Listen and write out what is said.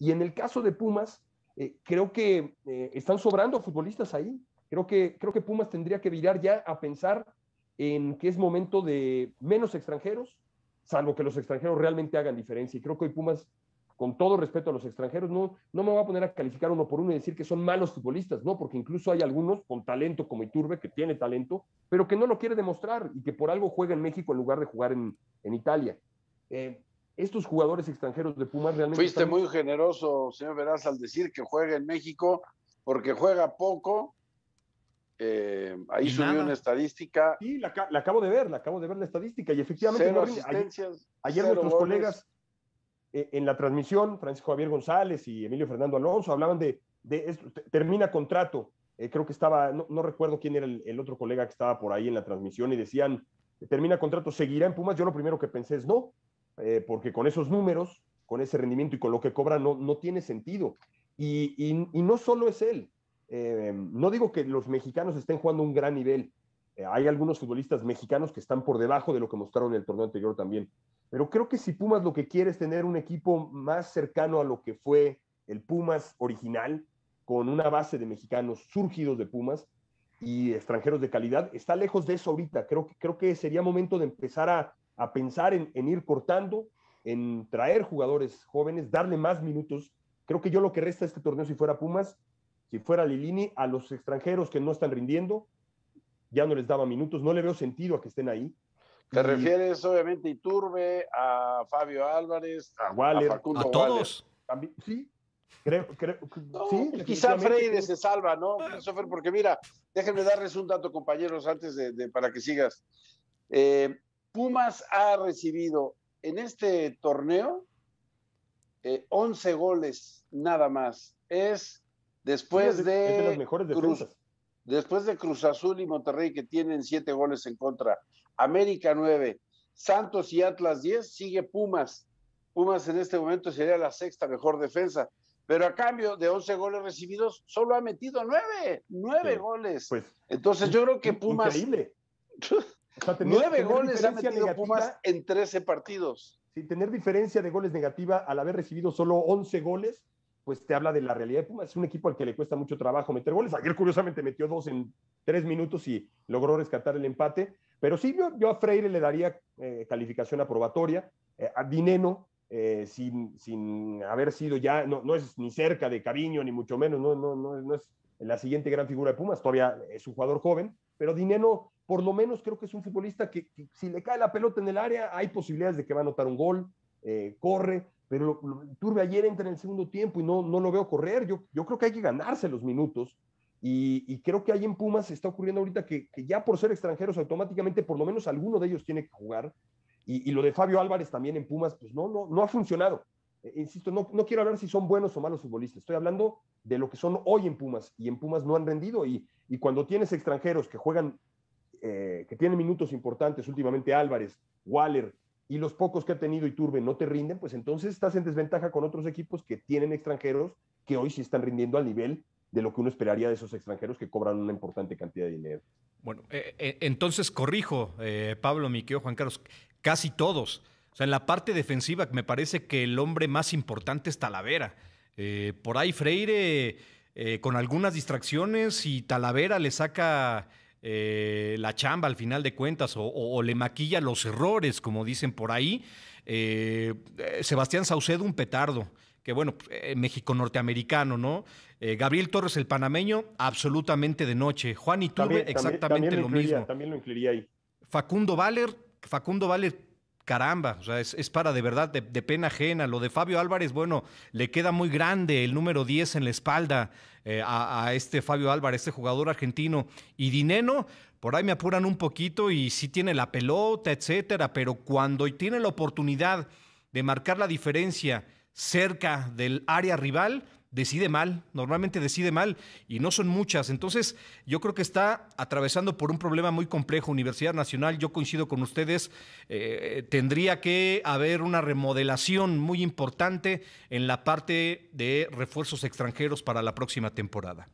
Y en el caso de Pumas, eh, creo que eh, están sobrando futbolistas ahí. Creo que, creo que Pumas tendría que virar ya a pensar en que es momento de menos extranjeros, salvo que los extranjeros realmente hagan diferencia. Y creo que hoy Pumas, con todo respeto a los extranjeros, no, no me voy a poner a calificar uno por uno y decir que son malos futbolistas, no, porque incluso hay algunos con talento como Iturbe, que tiene talento, pero que no lo quiere demostrar y que por algo juega en México en lugar de jugar en, en Italia. Eh, estos jugadores extranjeros de Pumas realmente. Fuiste muy generoso, señor Veraz, al decir que juega en México, porque juega poco. Eh, ahí subió una estadística. Sí, la, acabo de ver, la acabo de ver la estadística. Y efectivamente, ayer, nuestros colegas eh, en la transmisión, Francisco Javier González y Emilio Fernando Alonso, hablaban de, de termina contrato. Eh, creo que estaba, no, recuerdo quién era el otro colega que estaba por ahí en la transmisión y decían, termina contrato, seguirá en Pumas. Yo lo primero que pensé es no, eh, porque con esos números, con ese rendimiento y con lo que cobra no, no tiene sentido. Y, no solo es él. Eh, no digo que los mexicanos estén jugando un gran nivel. Eh, hay algunos futbolistas mexicanos que están por debajo de lo que mostraron en el torneo anterior también. Pero creo que si Pumas lo que quiere es tener un equipo más cercano a lo que fue el Pumas original, con una base de mexicanos surgidos de Pumas y extranjeros de calidad, está lejos de eso ahorita. Creo, creo que sería momento de empezar a, a pensar en, ir cortando, en traer jugadores jóvenes, darle más minutos. Creo que yo lo que resta este torneo, si fuera Pumas, si fuera Lilini, a los extranjeros que no están rindiendo, ya no les daba minutos, no le veo sentido a que estén ahí. Te refieres obviamente a Iturbe, a Fabio Álvarez, a, Waller, a a todos. sí, creo, sí, quizá Freire se salva, ¿no, Porque mira, déjenme darles un dato, compañeros, antes de, para que sigas. Eh, Pumas ha recibido en este torneo 11 eh, goles nada más. Es después de, mejores Cruz, después de Cruz Azul y Monterrey que tienen 7 goles en contra, América 9, Santos y Atlas 10, sigue Pumas. Pumas en este momento sería la sexta mejor defensa, pero a cambio de 11 goles recibidos, solo ha metido 9, 9 goles. Pues, Entonces yo creo que Pumas... Increíble. 9 Nueve goles ha metido negativa, en 13 partidos. sin tener diferencia de goles negativa al haber recibido solo 11 goles, pues te habla de la realidad de Pumas. Es un equipo al que le cuesta mucho trabajo meter goles. Ayer, curiosamente, metió dos en tres minutos y logró rescatar el empate. Pero sí, yo, a Freire le daría eh, calificación aprobatoria. Eh, a Dineno, eh, sin, haber sido ya, no, no, es ni cerca de Cariño, ni mucho menos, no, no, no, no es la siguiente gran figura de Pumas, todavía es un jugador joven, pero Dineno por lo menos creo que es un futbolista que, si le cae la pelota en el área, hay posibilidades de que va a anotar un gol, eh, corre, pero Turbe ayer entra en el segundo tiempo y no, no lo veo correr. Yo, yo creo que hay que ganarse los minutos. Y, creo que ahí en Pumas está ocurriendo ahorita que, ya por ser extranjeros automáticamente por lo menos alguno de ellos tiene que jugar. Y, lo de Fabio Álvarez también en Pumas, pues no, no, no ha funcionado. Eh, insisto, no, no quiero hablar si son buenos o malos futbolistas. Estoy hablando de lo que son hoy en Pumas. Y en Pumas no han rendido. y cuando tienes extranjeros que juegan eh, que tienen minutos importantes últimamente Álvarez, Waller y los pocos que ha tenido Iturbe no te rinden, pues entonces estás en desventaja con otros equipos que tienen extranjeros que hoy sí están rindiendo al nivel de lo que uno esperaría de esos extranjeros que cobran una importante cantidad de dinero. Bueno, eh, eh, entonces corrijo, Pablo, Miqueo, Juan Carlos, casi todos. O sea, en la parte defensiva me parece que el hombre más importante es Talavera. por ahí Freire, con algunas distracciones, y Talavera le saca eh, la chamba al final de cuentas o, le maquilla los errores, como dicen por ahí. Eh, eh, Sebastián Saucedo, un petardo que bueno, México norteamericano, ¿no? Gabriel Torres, el panameño, absolutamente de noche. Juan Iturbe, exactamente lo, mismo. También lo incluiría ahí. Facundo Valer, Facundo Valer caramba, o sea, es, para de verdad de, pena ajena. Lo de Fabio Álvarez, bueno, le queda muy grande el número 10 en la espalda eh, a, a, este Fabio Álvarez, este jugador argentino. Y Dineno, por ahí me apuran un poquito y sí tiene la pelota, etcétera, pero cuando tiene la oportunidad de marcar la diferencia cerca del área rival, decide mal, normalmente decide mal y no son muchas. Entonces, yo creo que está atravesando por un problema muy complejo. Universidad Nacional, yo coincido con ustedes, eh, tendría que haber una remodelación muy importante en la parte de refuerzos extranjeros para la próxima temporada.